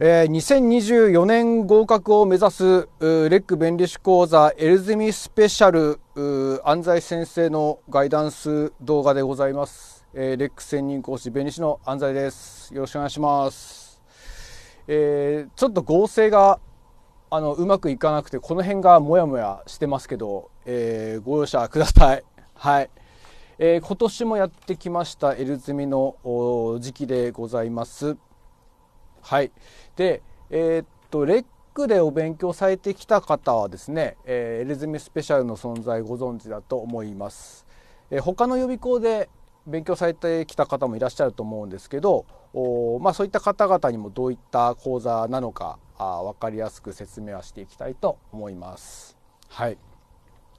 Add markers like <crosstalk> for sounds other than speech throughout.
えー、2024年合格を目指すレック弁理士講座エルゼミスペシャル安西先生のガイダンス動画でございます、えー、レック専任講師弁理士の安西ですよろしくお願いします、えー、ちょっと合成があのうまくいかなくてこの辺がモヤモヤしてますけど、えー、ご容赦くださいはいえー、今年もやってきましたエルゼミの時期でございます。はい。で、えー、っと、レックでお勉強されてきた方はですね、えー、エルズミスペシャルの存在ご存知だと思います。えー、他の予備校で勉強されてきた方もいらっしゃると思うんですけど、おまあ、そういった方々にもどういった講座なのかあ分かりやすく説明はしていきたいと思います。はい、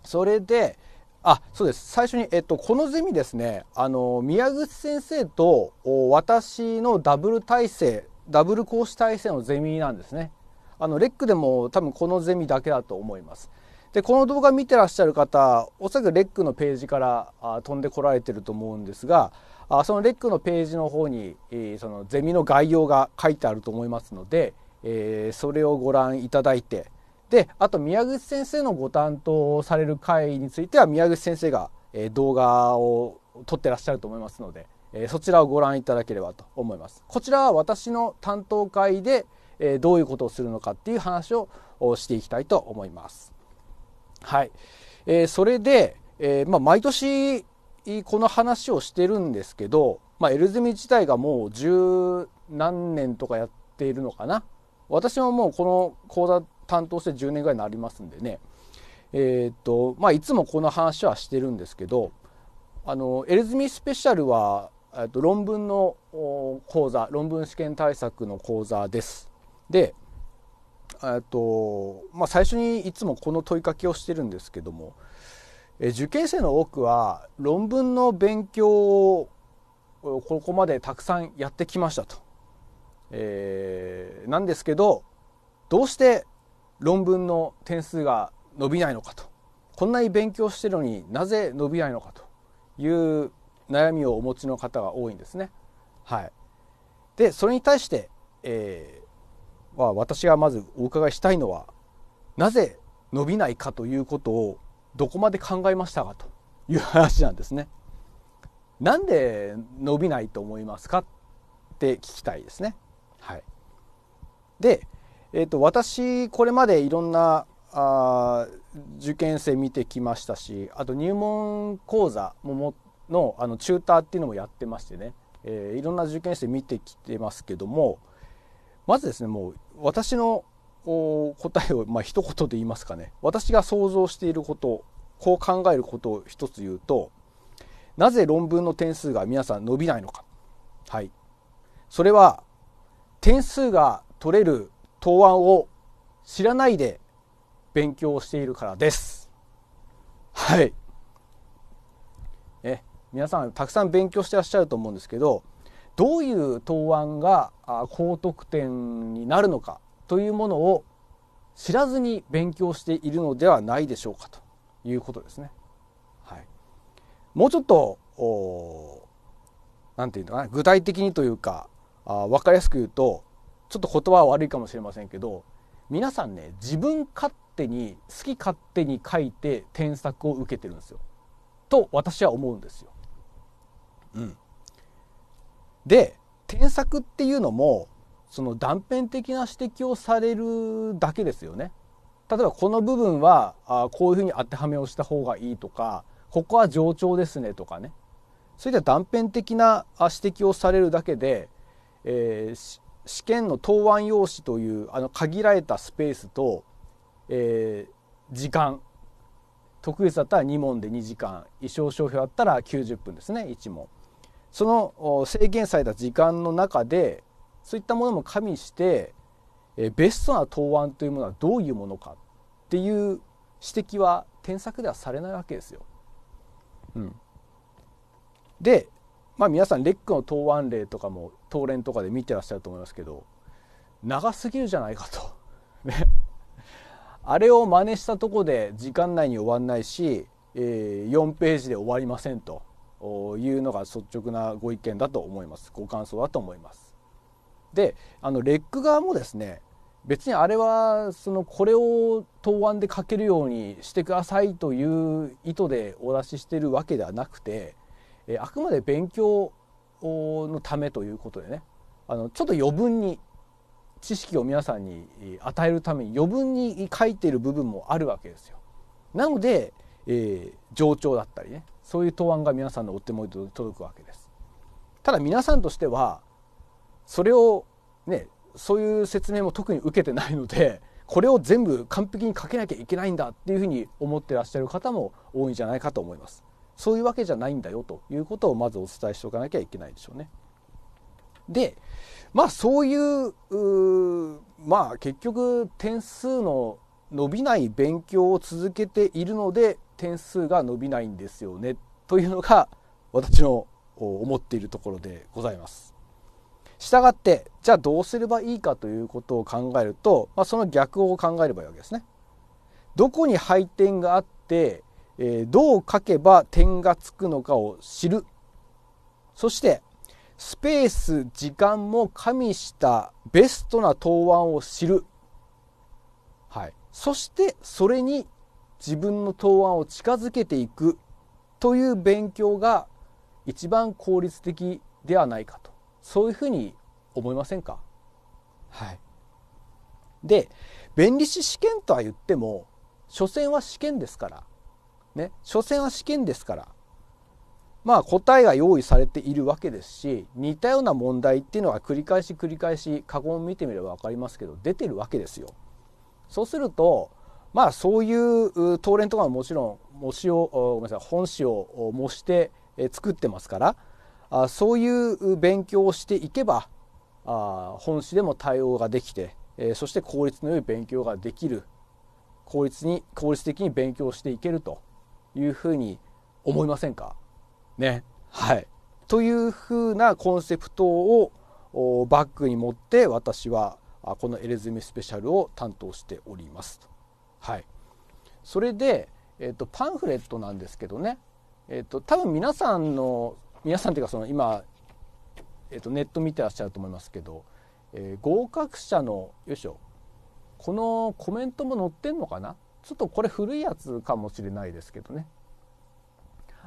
それであそうです最初に、えっと、このゼミですねあの宮口先生と私のダブル体制ダブル講師体制のゼミなんですね。あのレックでも多分このゼミだけだと思います。でこの動画見てらっしゃる方おそらくレックのページから飛んでこられてると思うんですがあそのレックのページの方に、えそのゼミの概要が書いてあると思いますので、えそれをご覧いただいてであと宮口先生のご担当される会については宮口先生が動画を撮ってらっしゃると思いますのでえそちらをご覧いただければと思います。こちらは私の担当会で、えどういうことをするのかっていう話をしていきたいと思います。はい。えそれで、えまあ、毎年この話をしてるんですけど、まあ、エルゼミ自体がもう十何年とかやっているのかな。私ももうこの講座担当して10年ぐらいになりますんでね。えっ、と、まあ、いつもこの話はしてるんですけど、あの、エルズミスペシャルはえっと、論文の講座、論文試験対策の講座です。で、えっと、まあ、最初にいつもこの問いかけをしてるんですけども、え受験生の多くは論文の勉強をここまでたくさんやってきましたと。えー、なんですけど、どうして論文の点数が伸びないのかと。こんなに勉強してるのになぜ伸びないのかという悩みをお持ちの方が多いんですね。はい、でそれに対して、えー、まあ、私がまずお伺いしたいのはなぜ伸びないかということをどこまで考えましたかという話なんですね。なんで伸びないと思いますかって聞きたいですね。はい、で、えーと、私これまでいろんなあ受験生見てきましたしあと入門講座も持っのあのチューターっていうのもやってましてね、えー、いろんな受験生見てきてますけどもまずですねもう私の答えをまあ一言で言いますかね私が想像していることこう考えることを一つ言うとなぜ論文の点数が皆さん伸びないのかはいそれは点数が取れる答案を知らないで勉強しているからですはい皆さんたくさん勉強してらっしゃると思うんですけどどういう答案が高得点になるのかというものを知らずに勉強しているのではないでしょうかということですね。はい、もうちょっと何て言うのかな具体的にというかあ分かりやすく言うとちょっと言葉は悪いかもしれませんけど皆さんね自分勝手に好き勝手に書いて添削を受けてるんですよと私は思うんですよ。うん、で添削っていうのもその断片的な指摘をされるだけですよね。例えばこの部分はあこういうふうに当てはめをした方がいいとかここは冗長ですねとかねそういった断片的な指摘をされるだけで、えー、試験の答案用紙というあの限られたスペースと、えー、時間特別だったら2問で2時間意匠商標だったら90分ですね1問その制限された時間の中でそういったものも加味してベストな答案というものはどういうものかっていう指摘は添削ではされないわけですよ。うん、で、まあ、皆さんレックの答案例とかも答練とかで見てらっしゃると思いますけど長すぎるじゃないかと。<laughs> ねあれを真似したとこで時間内に終わんないし、えー、4ページで終わりませんというのが率直なご意見だと思いますご感想だと思います。であのレック側もですね別にあれはそのこれを答案で書けるようにしてくださいという意図でお出ししてるわけではなくてあくまで勉強のためということでねあのちょっと余分に知識を皆さんに与えるために余分に書いている部分もあるわけですよ。なのでえー、冗長だったりねそういう答案が皆さんのお手元に届くわけです。ただ皆さんとしてはそれをねそういう説明も特に受けてないのでこれを全部完璧に書けなきゃいけないんだっていうふうに思ってらっしゃる方も多いんじゃないかと思います。そういうわけじゃないんだよということをまずお伝えしておかなきゃいけないでしょうね。でまあそういうまあ結局点数の伸びない勉強を続けているので点数が伸びないんですよねというのが私の思っているところでございます。したがってじゃあどうすればいいかということを考えると、まあ、その逆を考えればいいわけですね。どこに配点があって、えー、どう書けば点がつくのかを知るそしてスペース時間も加味したベストな答案を知る、はい、そしてそれに自分の答案を近づけていくという勉強が一番効率的ではないかとそういうふうに思いませんかはいで弁理士試験とは言っても所詮は試験ですからね所詮は試験ですからまあ答えが用意されているわけですし似たような問題っていうのは繰り返し繰り返し過去を見てみれば分かりますけど出てるわけですよ。そうするとまあそういう東連とかももちろん模試をごめんなさい本紙を模して作ってますからあそういう勉強をしていけばあ本紙でも対応ができて、えー、そして効率の良い勉強ができる効率に効率的に勉強していけるというふうに思いませんかねはいというふうなコンセプトをバッグに持って私はこのエレズミスペシャルを担当しております。はい、それで、えーと、パンフレットなんですけどね、えーと、多分皆さんの皆さんっていうかその今、えーと、ネット見てらっしゃると思いますけど、えー、合格者のよいしょこのコメントも載ってんのかなちょっとこれ古いやつかもしれないですけどね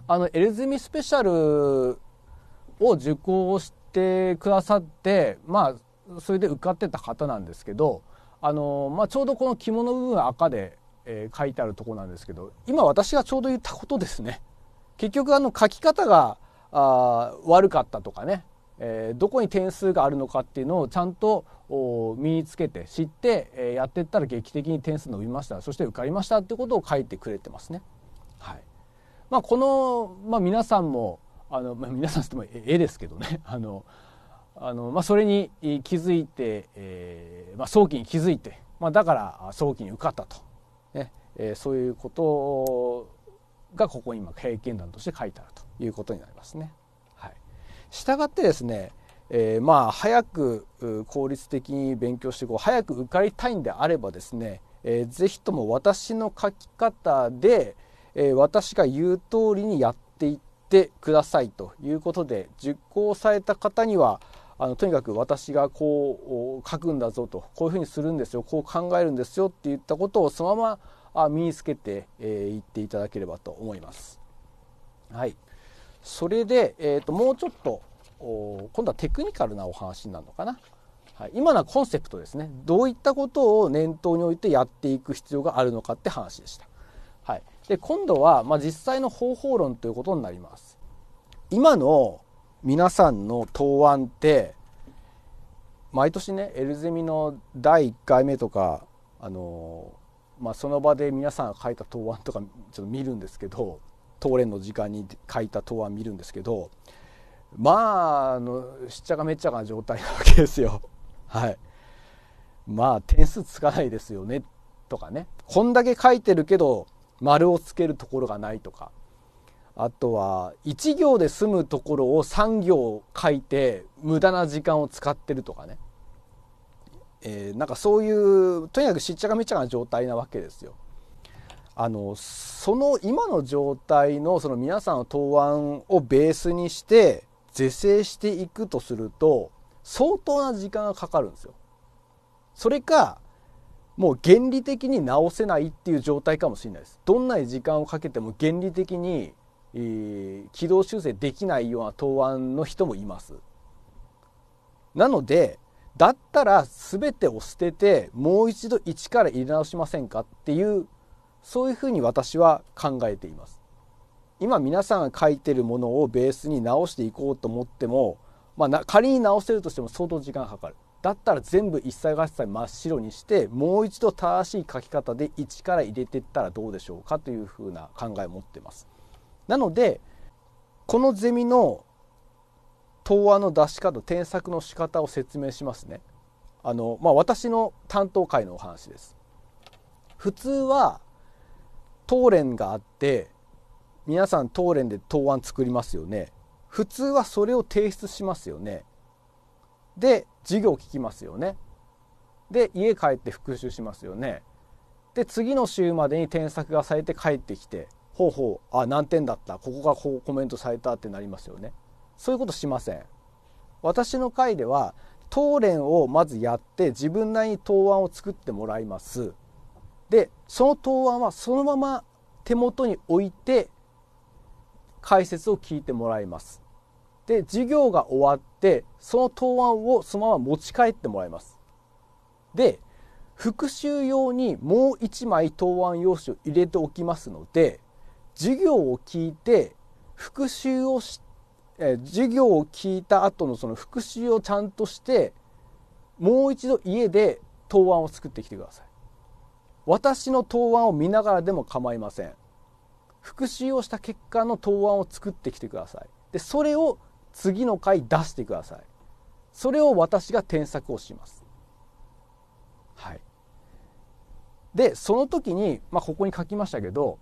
あのエレズミスペシャルを受講してくださってまあそれで受かってた方なんですけどあの、まあ、ちょうどこの肝の部分赤で、えー、書いてあるとこなんですけど今私がちょうど言ったことですね結局あの書き方があ悪かったとかね、えー、どこに点数があるのかっていうのをちゃんと身につけて知って、えー、やってったら劇的に点数伸びましたそして受かりましたってことを書いてくれてますね。はいまあ、この、まあ、皆さんもあの、まあ、皆さんも絵ですけどね <laughs> あのあの、まあ、それに気づいて、えーまあ、早期に気づいて、まあ、だから早期に受かったと、ねえー、そういうことがここに今経験談として書いてあるということになりますね。はい、したがってですね、えー、まあ早く効率的に勉強してこう早く受かりたいんであればですね、えー、ぜひとも私の書き方で、えー、私が言う通りにやっていってくださいということで受講された方にはあのとにかく私がこう書くんだぞとこういうふうにするんですよこう考えるんですよっていったことをそのまま身につけてい、えー、っていただければと思います。はい、それで、えーと、もうちょっと今度はテクニカルなお話になるのかな。はい、今のはコンセプトですねどういったことを念頭に置いてやっていく必要があるのかって話でした。はい、で今度は、まあ、実際の方法論ということになります。今の皆さんの答案って毎年ねエルゼミの第1回目とかあの、まあ、その場で皆さんが書いた答案とかちょっと見るんですけど当連の時間に書いた答案見るんですけどまああのしっちゃかめっちゃかな状態なわけですよ。<laughs> はいまあ点数つかないですよねとかねこんだけ書いてるけど丸をつけるところがないとかあとは1行で済むところを3行書いて無駄な時間を使ってるとかね、えー、なんかそういうとにかくしっちゃかめっちゃかな状態なわけですよ。あのその今の状態のその皆さんの答案をベースにして是正していくとすると相当な時間がかかるんですよ。それかもう原理的に直せないっていう状態かもしれないです。どんなに時間をかけても原理的にえ軌道修正できないような答案の人もいます。なのでだったら全てを捨ててもう一度一から入れ直しませんかっていうそういうふうに私は考えています。今皆さんが書いてるものをベースに直していこうと思っても、まあ、仮に直せるとしても相当時間かかる。だったら全部一切合切真っ白にしてもう一度正しい書き方で1から入れていったらどうでしょうかというふうな考えを持ってます。なのでこのゼミの答案の出し方添削の仕方を説明しますね。あのまあ、私の担当会のお話です。普通は答練があって皆さん答練で答案作りますよね。普通はそれを提出しますよね。で授業を聞きますよね。で家帰って復習しますよね。で次の週までに添削がされて帰ってきてほうほうあ何点だったここがこうコメントされたってなりますよねそういうことしません私の回では答練をまずやって自分なりに答案を作ってもらいますでその答案はそのまま手元に置いて解説を聞いてもらいますで授業が終わってその答案をそのまま持ち帰ってもらいますで復習用にもう1枚答案用紙を入れておきますので授業を聞いて復習をし、え授業を聞いた後のその復習をちゃんとしてもう一度家で答案を作ってきてください私の答案を見ながらでも構いません復習をした結果の答案を作ってきてくださいでそれを次の回出してくださいそれを私が添削をしますはいでその時に、まあ、ここに書きましたけど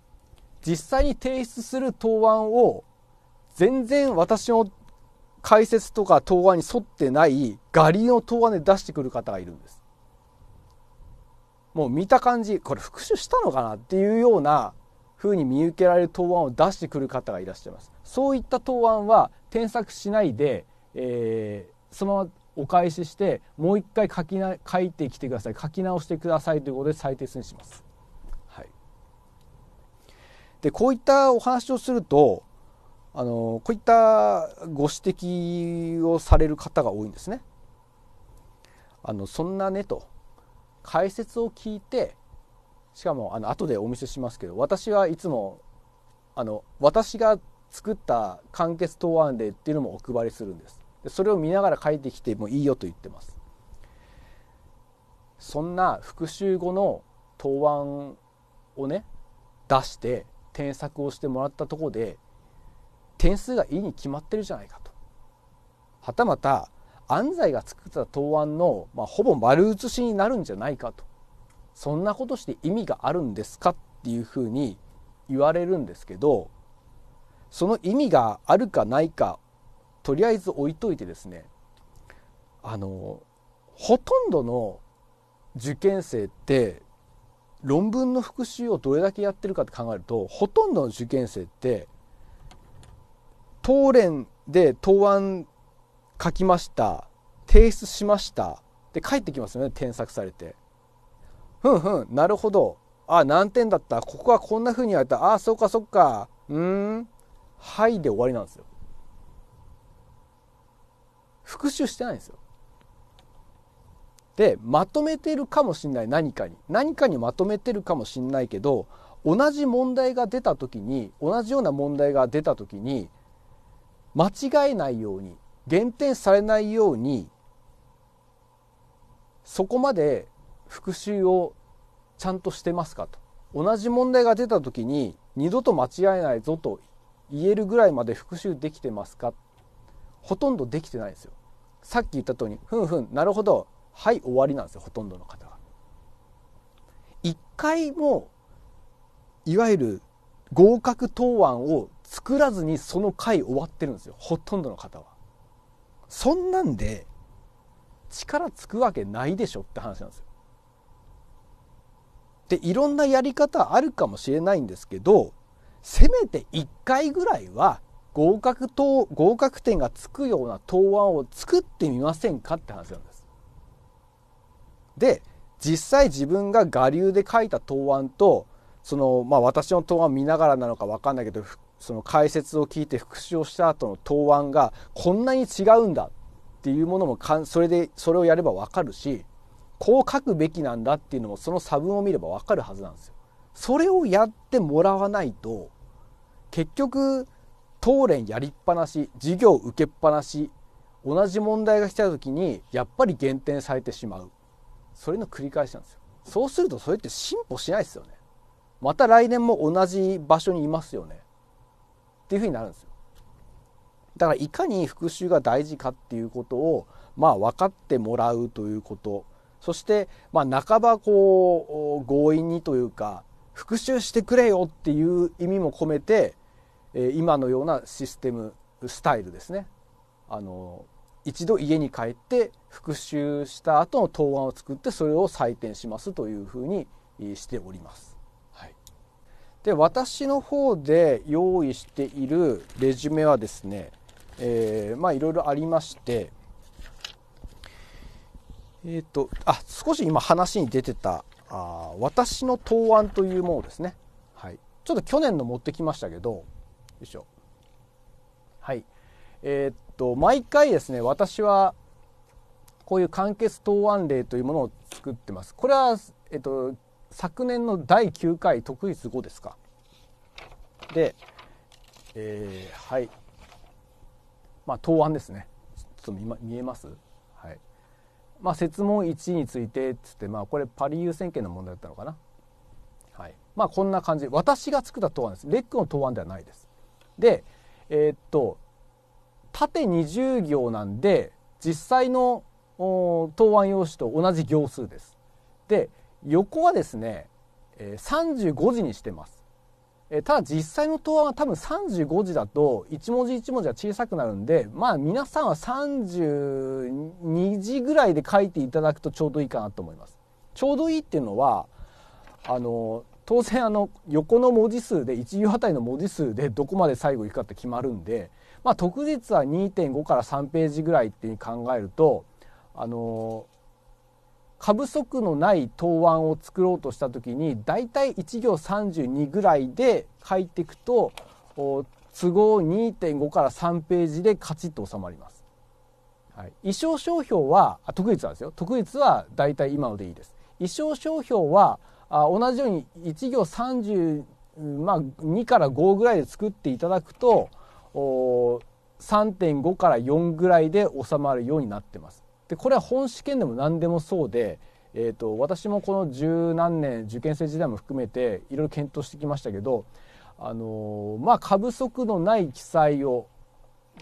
実際に提出する答案を全然私の解説とか答案に沿ってないガリの答案で出してくる方がいるんです。もう見た感じこれ復習したのかなっていうような風に見受けられる答案を出してくる方がいらっしゃいます。そういった答案は添削しないで、えー、そのままお返ししてもう一回書きな書いてきてください書き直してくださいということで採点にします。でこういったお話をするとあのこういったご指摘をされる方が多いんですね。あのそんなねと解説を聞いてしかもあの後でお見せしますけど私はいつもあの私が作った簡潔答案例っていうのもお配りするんですでそれを見ながら書いてきてもいいよと言ってますそんな復習後の答案をね出して添削をしてもらったとこで点数がいいに決まってるじゃないかと。はたまた安西が作った答案の、まあ、ほぼ丸写しになるんじゃないかとそんなことして意味があるんですかっていうふうに言われるんですけどその意味があるかないかとりあえず置いといてですねあのほとんどの受験生って論文の復習をどれだけやってるかって考えるとほとんどの受験生って答練で答案書きました提出しましたで帰ってきますよね添削されて。ふんふんなるほどあ何点だったここはこんな風にやったああそっかそっかうんはいで終わりなんですよ。復習してないんですよ。でまとめてるかもしれない何かに何かにまとめてるかもしんないけど同じ問題が出た時に同じような問題が出た時に間違えないように減点されないようにそこまで復習をちゃんとしてますかと同じ問題が出た時に二度と間違えないぞと言えるぐらいまで復習できてますかほとんどできてないですよ。さっき言った通りふんふんなるほどはい終わりなんですよほとんどの方が。一回もいわゆる合格答案を作らずにその回終わってるんですよほとんどの方は。そんなんで力つくわけないでしょって話なんですよ。でいろんなやり方あるかもしれないんですけどせめて1回ぐらいは合格と合格点がつくような答案を作ってみませんかって話なんです。で実際自分が我流で書いた答案とその、まあ、私の答案を見ながらなのか分かんないけどその解説を聞いて復習をした後の答案がこんなに違うんだっていうものもかんそれでそれをやれば分かるしこう書くべきなんだっていうのもその差分を見れば分かるはずなんですよ。それをやってもらわないと結局当連やりっぱなし授業受けっぱなし同じ問題が来た時にやっぱり減点されてしまうそれの繰り返しなんですよそうするとそれって進歩しないですよねまた来年も同じ場所にいますよねっていうふうになるんですよだからいかに復習が大事かっていうことをまあ分かってもらうということそしてまあ半ばこう強引にというか復習してくれよっていう意味も込めて今のようなシステムスタイルですねあの一度家に帰って復習した後の答案を作ってそれを採点しますというふうにしております。はい、で私の方で用意しているレジュメはですね、えー、まあいろいろありまして、えっ、ー、とあ少し今話に出てたあ私の答案というものですね、はい、ちょっと去年の持ってきましたけどよいしょはいえー、と、毎回ですね、私は、こういう完結答案例というものを作ってます。これは、えっと、昨年の第9回特筆5ですか。で、えー、はい。まあ、答案ですね。ちょっと見見えますはい。まあ、設問1について、つって、まあ、これパリ優先権の問題だったのかな。はい。まあ、こんな感じ。私が作った答案です。レックの答案ではないです。で、えー、っと、縦20行なんで実際の答案用紙と同じ行数です。で横はですね35字にしてます。ただ実際の答案は多分35字だと1文字1文字は小さくなるんでまあ皆さんは32字ぐらいで書いていただくとちょうどいいかなと思います。ちょうどいいっていうのはあの当然あの横の文字数で1行あたりの文字数でどこまで最後いくかって決まるんでまあ、特実は2.5から3ページぐらいっていう考えると、あの過不足のない答案を作ろうとした時に大体1行32ぐらいで書いていくと都合2.5から3ページでカチッと収まります。はい、衣装商標は特率なんですよ特率は大体今のでいいです。衣装商標はあ同じように1行30、まあ、2から5ぐらいで作っていただくと3.5から4ぐらいで収まるようになってます。でこれは本試験でも何でもそうで、えーと、私もこの十何年受験生時代も含めていろいろ検討してきましたけど、あのー、まあ過不足のない記載を、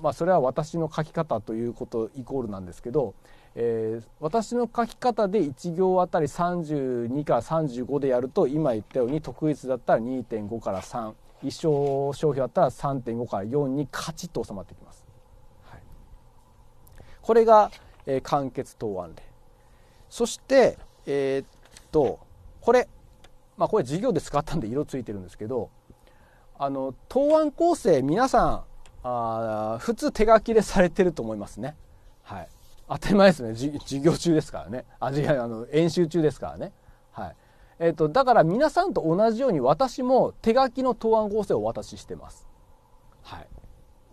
まあ、それは私の書き方ということイコールなんですけど、えー、私の書き方で1行あたり32から35でやると今言ったように特筆だったら2.5から3。一勝消費あったら3.5から4にカチッと収まってきます、はい、これが、えー、完結答案例そしてえー、っとこれまあこれ授業で使ったんで色ついてるんですけどあの答案構成皆さんあ普通手書きでされてると思いますねはい当たり前ですね授業中ですからねああの演習中ですからねはいえっと、だから皆さんと同じように私も手書きの答案構成をお渡ししてます。はい。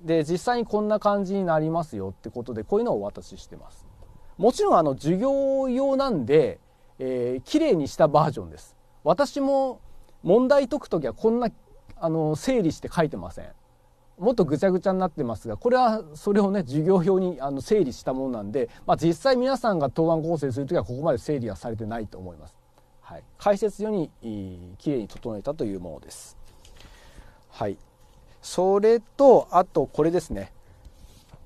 で、実際にこんな感じになりますよってことで、こういうのをお渡ししてます。もちろん、あの、授業用なんで、えー、綺麗にしたバージョンです。私も問題解くときはこんな、あの、整理して書いてません。もっとぐちゃぐちゃになってますが、これはそれをね、授業表にあの整理したものなんで、まあ、実際皆さんが答案構成するときはここまで整理はされてないと思います。はい、解説所にきれいに整えたというものです。はい、それとあとこれですね、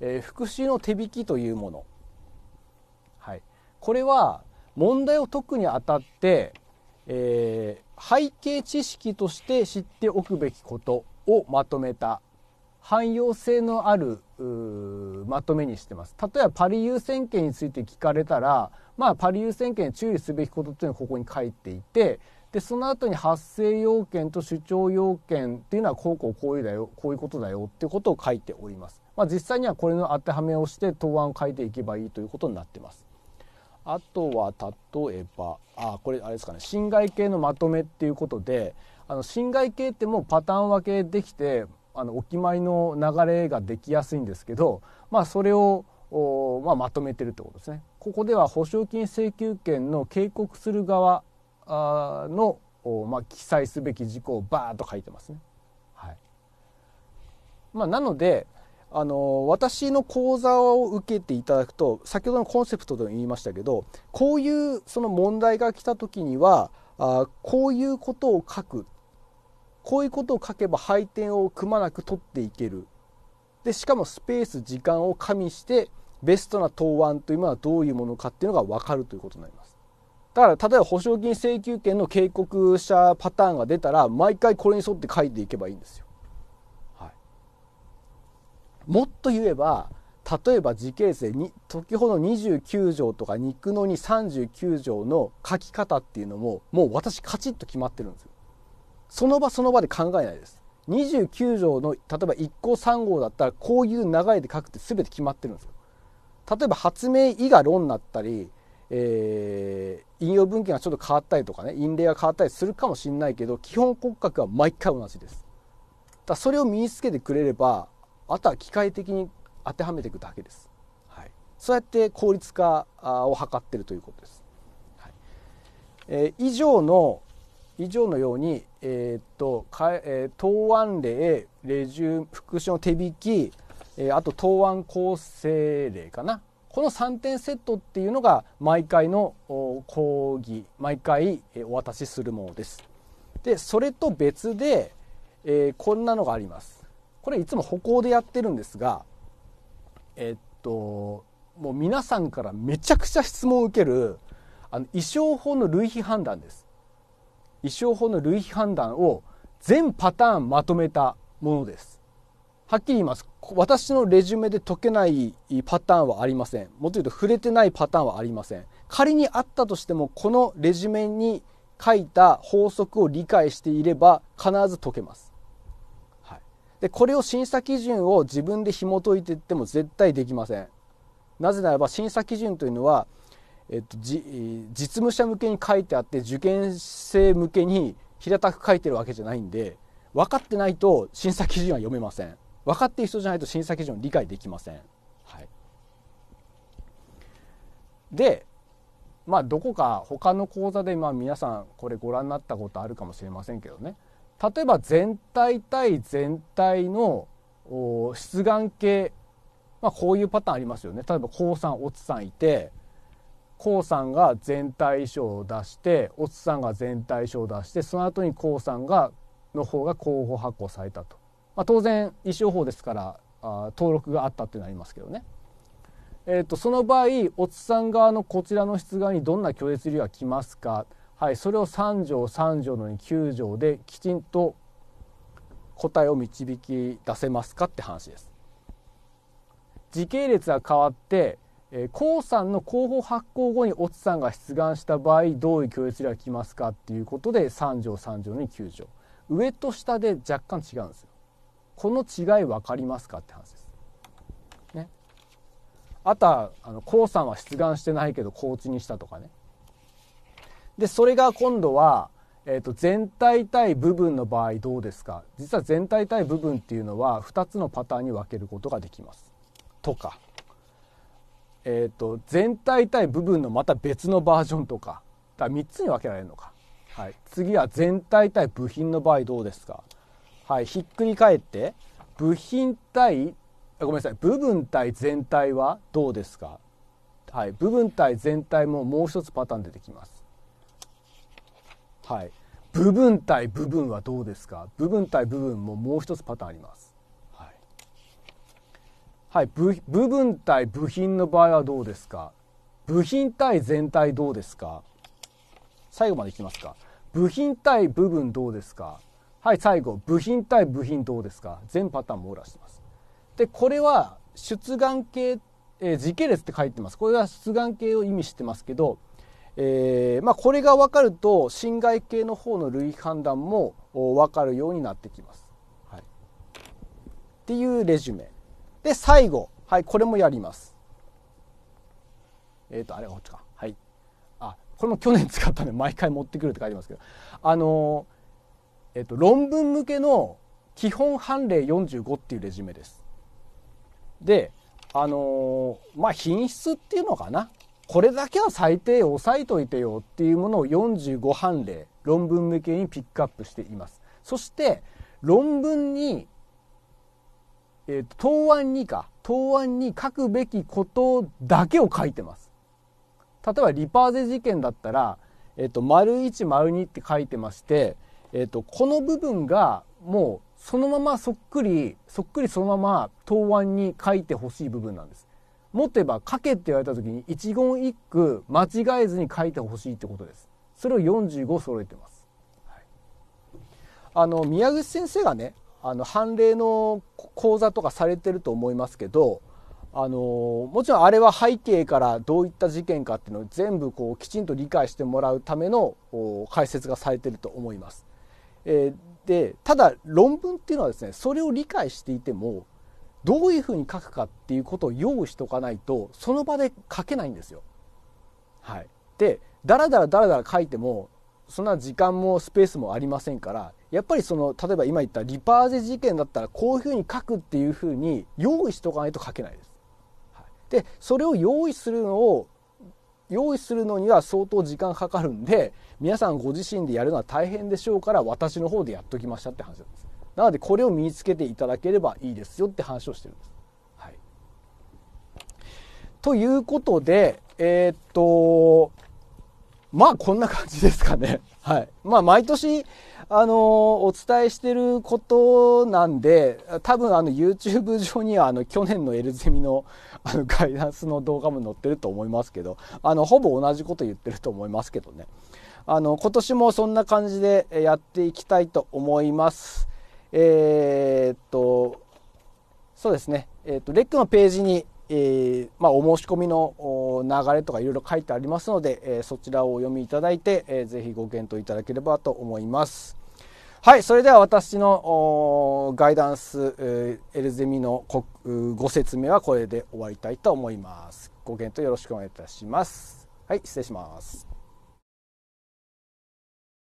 えー、復習の手引きというもの、はい、これは問題を解くにあたって、えー、背景知識として知っておくべきことをまとめた汎用性のあるまとめにしてます。例えばパリ優先権について聞かれたら、まあ、パリ優先権に注意すべきことっていうのはここに書いていて、で、その後に発生要件と主張要件っていうのはこうこうこういうだよ、こういうことだよっていうことを書いております。まあ、実際にはこれの当てはめをして答案を書いていけばいいということになってます。あとは例えば、あ、これあれですかね、侵害系のまとめっていうことで、あの、侵害系ってもうパターン分けできて、あのお決まりの流れができやすいんですけど、まあ、それをお、まあ、まとめてるってことですね。ここでは保証金請求権の警告する側あのお、まあ、記載すべき事項をバーッと書いてますね。はいまあ、なのであの私の講座を受けていただくと先ほどのコンセプトでも言いましたけどこういうその問題が来た時にはあこういうことを書くこういうことを書けば配点をくまなく取っていける。で、しかもスペース、時間を加味して、ベストな答案というものはどういうものかっていうのが分かるということになります。だから、例えば保証金請求権の警告者パターンが出たら、毎回これに沿って書いていけばいいんですよ。はい。もっと言えば、例えば時系列でに時ほど29条とか肉の239条の書き方っていうのももう私カチッと決まってるんですよ。その場その場で考えないです29条の例えば1項3号だったらこういう流れで書くって全て決まってるんですよ例えば発明以が論になったり、えー、引用文献がちょっと変わったりとかね印例が変わったりするかもしれないけど基本骨格は毎回同じですだそれを身につけてくれればあとは機械的に当てはめていくだけです、はい、そうやって効率化を図ってるということです、はいえー、以上の以上のように、えー、っとか、えー、答案例、レジュ復習の手引き、えー、あと答案構成例かな。この3点セットっていうのが毎回の講義、毎回お渡しするものです。で、それと別で、えー、こんなのがあります。これいつも歩行でやってるんですが、えー、っと、もう皆さんからめちゃくちゃ質問を受ける、あの、衣装法の類比判断です。一生法の類比判断を全パターンまとめたものです。はっきり言います。私のレジュメで解けないパターンはありません。もっと言うと触れてないパターンはありません。仮にあったとしても、このレジュメに書いた法則を理解していれば必ず解けます。はい、でこれを審査基準を自分で紐解いていっても絶対できません。なぜならば審査基準というのはえっと、実務者向けに書いてあって受験生向けに平たく書いてるわけじゃないんで分かってないと審査基準は読めません分かっている人じゃないと審査基準を理解できません、はい、でまあどこか他の講座でまあ皆さんこれご覧になったことあるかもしれませんけどね例えば全体対全体の出願系、まあ、こういうパターンありますよね例えば高3おツさんいてコウさんが全体賞を出してオツさんが全体賞を出してその後にコウさんがの方が候補発行されたと、まあ、当然一生法ですからあ登録があったってなりますけどね、えーと、その場合オツさん側のこちらの出願にどんな拒絶理由が来ますか、はい、それを3条3条の9条できちんと答えを導き出せますかって話です。時系列が変わってえさんの候補発行後にオツさんが出願した場合どういう強烈例が来ますかっていうことで3条3条に9条上と下で若干違うんですよこの違い分かりますかって話ですねあとはあのさんは出願してないけど高知にしたとかねでそれが今度はえーと全体対部分の場合どうですか実は全体対部分っていうのは2つのパターンに分けることができます。とかえーと、全体対部分のまた別のバージョンとかだか3つに分けられるのか、はい、次は全体対部品の場合どうですか、はい、ひっくり返って部品対ごめんなさい部分対全体はどうですか、はい、部分対全体ももう一つパターン出てきます。はい、部分対部分はどうですか部分対部分ももう一つパターンあります。はい部分対部品の場合はどうですか部品対全体どうですか最後までいきますか部品対部分どうですかはい最後部品対部品どうですか全パターン網羅してますでこれは出願系、えー、時系列って書いてますこれは出願系を意味してますけど、えーまあ、これが分かると侵害系の方の類判断も分かるようになってきます、はい、っていうレジュメで、最後。はい、これもやります。えっ、ー、と、あれがこっちか。はい。あ、これも去年使ったね。毎回持ってくるって書いてますけど。あのえっ、ー、と、論文向けの基本判例45っていうレジュメです。で、あのまあ、品質っていうのかな。これだけは最低押さえといてよっていうものを45判例、論文向けにピックアップしています。そして、論文にえー、と、答案にか、答案に書くべきことだけを書いてます。例えば、リパーゼ事件だったら、えっ、ー、と、丸1、丸2って書いてまして、えっ、ー、と、この部分がもうそのままそっくり、そっくりそのまま答案に書いてほしい部分なんです。もっと言えば、書けって言われた時に一言一句間違えずに書いてほしいってことです。それを45揃えてます。はい、あの、宮口先生がね、あの判例の講座とかされてると思いますけどあのもちろんあれは背景からどういった事件かっていうのを全部こうきちんと理解してもらうための解説がされてると思います。えー、でただ論文っていうのはですねそれを理解していてもどういうふうに書くかっていうことを用意しとかないとその場で書けないんですよ。はい、でだらだらだらだら書いてもそんな時間もスペースもありませんからやっぱりその例えば今言ったリパーゼ事件だったらこういうふうに書くっていうふうに用意しとかないと書けないです。はい、でそれを用意するのを用意するのには相当時間かかるんで皆さんご自身でやるのは大変でしょうから私の方でやっときましたって話なんです。なのでこれを身につけていただければいいですよって話をしてるんです。はい、ということでえー、っとまあこんな感じですかね。<laughs> はい。まあ毎年、あのー、お伝えしてることなんで、多分あの YouTube 上にはあの去年のエルゼミのあのガイダンスの動画も載ってると思いますけど、あのほぼ同じこと言ってると思いますけどね。あの今年もそんな感じでやっていきたいと思います。えー、っと、そうですね。えー、っと、レックのページにえー、まあ、お申し込みの流れとかいろいろ書いてありますので、えー、そちらをお読みいただいて、えー、ぜひご検討いただければと思います。はい、それでは私のガイダンス、えー、エルゼミのご説明はこれで終わりたいと思います。ご検討よろしくお願いいたします。はい、失礼します。